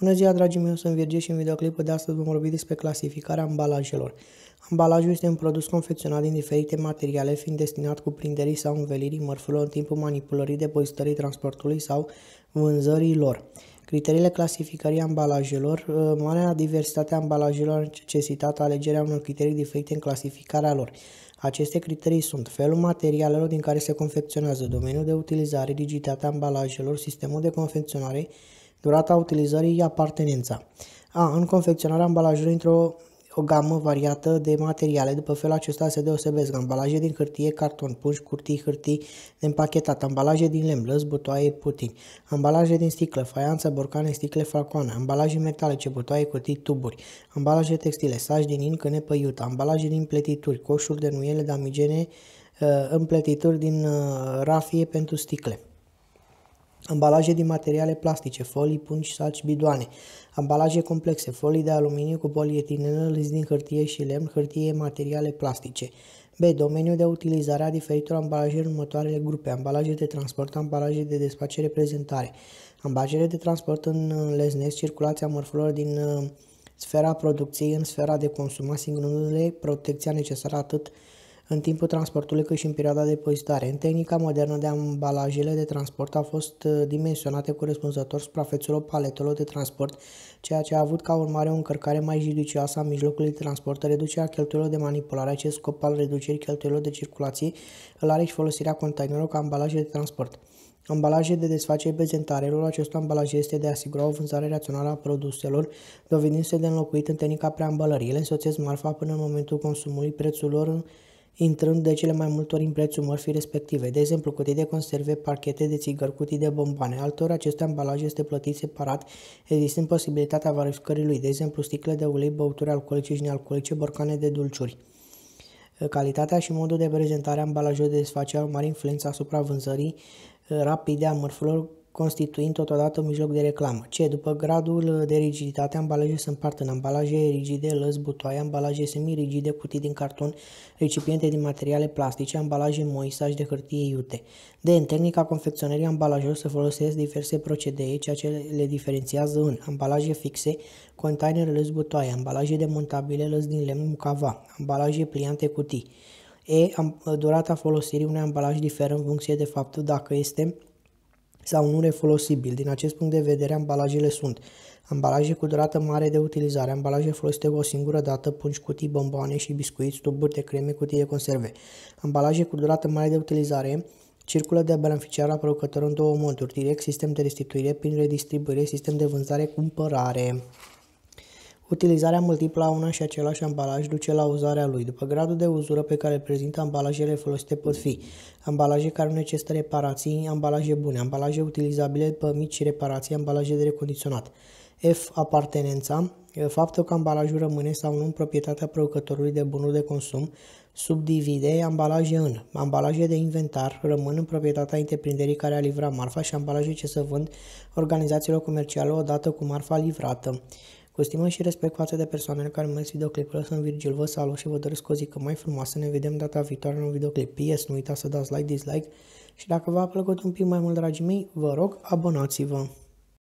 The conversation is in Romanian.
Bună ziua, dragii mei, eu sunt Virgil și în videoclipul de astăzi vom vorbi despre clasificarea ambalajelor. Ambalajul este un produs confecționat din diferite materiale, fiind destinat cuprinderii sau învelirii mărfurilor în timpul manipulării, depozitării, transportului sau vânzării lor. Criteriile clasificării ambalajelor, uh, marea diversitate a ambalajelor a necesitat alegerea unor criterii diferite în clasificarea lor. Aceste criterii sunt felul materialelor din care se confecționează, domeniul de utilizare, rigiditatea ambalajelor, sistemul de confecționare, durata utilizării, apartenența. A. În confecționarea ambalajului într-o o gamă variată de materiale. După felul acesta se deosebesc ambalaje din hârtie, carton, pungi, curtii, hârtii de împachetat, ambalaje din lemn, lăs, butoaie, putin, ambalaje din sticlă, faianță, borcane, sticle, falcoane, ambalaje metalice, butoaie, cutii, tuburi, ambalaje textile, saci din in, cânepă, iuta, ambalaje din pletituri, coșuri de nuiele, damigene, uh, împletituri din uh, rafie pentru sticle. Ambalaje din materiale plastice, folii, pungi, salci, bidoane. Ambalaje complexe, folii de aluminiu cu polietilenă, list din hârtie și lemn, hârtie, materiale plastice. B. Domeniul de utilizare a diferitor ambalaje în următoarele grupe. Ambalaje de transport, ambalaje de desfacere, prezentare. Ambalaje de transport în uh, leznesc, circulația mărfurilor din uh, sfera producției în sfera de consum, asigurându-le protecția necesară atât în timpul transportului cât și în perioada de depozitare. În tehnica modernă de ambalajele de transport a fost uh, dimensionate corespunzător suprafețelor paletelor de transport, ceea ce a avut ca urmare o încărcare mai judicioasă a mijlocului de transport, reducerea cheltuielor de manipulare. Acest scop al reducerii cheltuielor de circulație îl are și folosirea containerului ca ambalaje de transport. Ambalaje de desfacere prezentarelor, acest ambalaj este de a asigura o vânzare rațională a produselor, dovedindu-se de înlocuit în tehnica preambalării. Ele însoțesc marfa până în momentul consumului prețurilor intrând de cele mai multe ori în prețul mărfii respective, de exemplu cutii de conserve, parchete de țigări, cutii de bombane. Altor acest ambalaj este plătit separat, existând posibilitatea varificării lui, de exemplu sticle de ulei, băuturi alcoolice și nealcoolice, borcane de dulciuri. Calitatea și modul de prezentare a ambalajului de desfacere au mare influență asupra vânzării rapide a mărfurilor constituind totodată un mijloc de reclamă. C. După gradul de rigiditate, ambalaje se împart în ambalaje rigide, lăzi, butoaie, ambalaje rigide cutii din carton, recipiente din materiale plastice, ambalaje saci de hârtie iute. D. În tehnica confecționării ambalajelor se folosesc diverse procedee, ceea ce le diferențiază în ambalaje fixe, container lăzi, butoaie, ambalaje demontabile, lăzi din lemn, mucava, ambalaje pliante, cutii. E. Durata folosirii unui ambalaj diferă în funcție de faptul dacă este sau nu refolosibil. Din acest punct de vedere, ambalajele sunt ambalaje cu durată mare de utilizare, ambalaje folosite o singură dată, pungi, cutii, bomboane și biscuiți, tuburi de creme, cutii de conserve. Ambalaje cu durată mare de utilizare, circulă de beneficiar la producător în două moduri, direct sistem de restituire prin redistribuire, sistem de vânzare, cumpărare. Utilizarea multiplă a una și același ambalaj duce la uzarea lui. După gradul de uzură pe care îl prezintă, ambalajele folosite pot fi ambalaje care nu necesită reparații, ambalaje bune, ambalaje utilizabile după mici reparații, ambalaje de recondiționat. F. Apartenența. Faptul că ambalajul rămâne sau nu în proprietatea producătorului de bunuri de consum, subdivide ambalaje în ambalaje de inventar rămân în proprietatea întreprinderii care a livrat marfa și ambalaje ce se vând organizațiilor comerciale odată cu marfa livrată. Vă stimă și respect față de persoanele care urmăresc videoclipul, sunt Virgil, vă salut și vă doresc o zi cât mai frumoasă. Ne vedem data viitoare în un videoclip. PS, nu uitați să dați like, dislike și dacă v-a plăcut un pic mai mult, dragii mei, vă rog, abonați-vă!